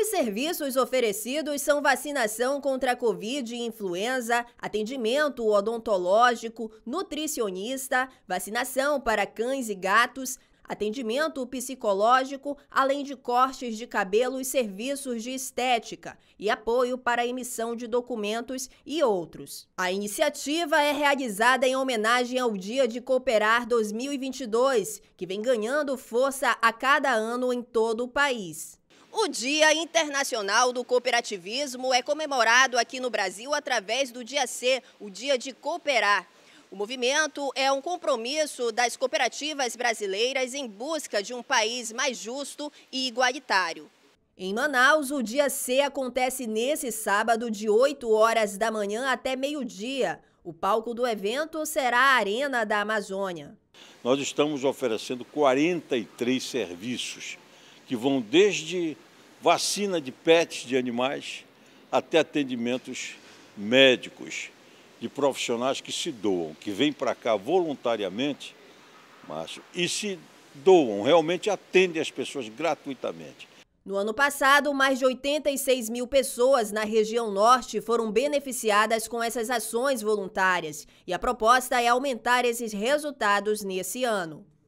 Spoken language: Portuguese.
Os serviços oferecidos são vacinação contra a Covid e influenza, atendimento odontológico, nutricionista, vacinação para cães e gatos, atendimento psicológico, além de cortes de cabelo e serviços de estética, e apoio para emissão de documentos e outros. A iniciativa é realizada em homenagem ao Dia de Cooperar 2022, que vem ganhando força a cada ano em todo o país. O Dia Internacional do Cooperativismo é comemorado aqui no Brasil através do Dia C, o Dia de Cooperar. O movimento é um compromisso das cooperativas brasileiras em busca de um país mais justo e igualitário. Em Manaus, o Dia C acontece nesse sábado, de 8 horas da manhã até meio-dia. O palco do evento será a Arena da Amazônia. Nós estamos oferecendo 43 serviços que vão desde vacina de pets de animais, até atendimentos médicos de profissionais que se doam, que vêm para cá voluntariamente, e se doam, realmente atendem as pessoas gratuitamente. No ano passado, mais de 86 mil pessoas na região norte foram beneficiadas com essas ações voluntárias e a proposta é aumentar esses resultados nesse ano.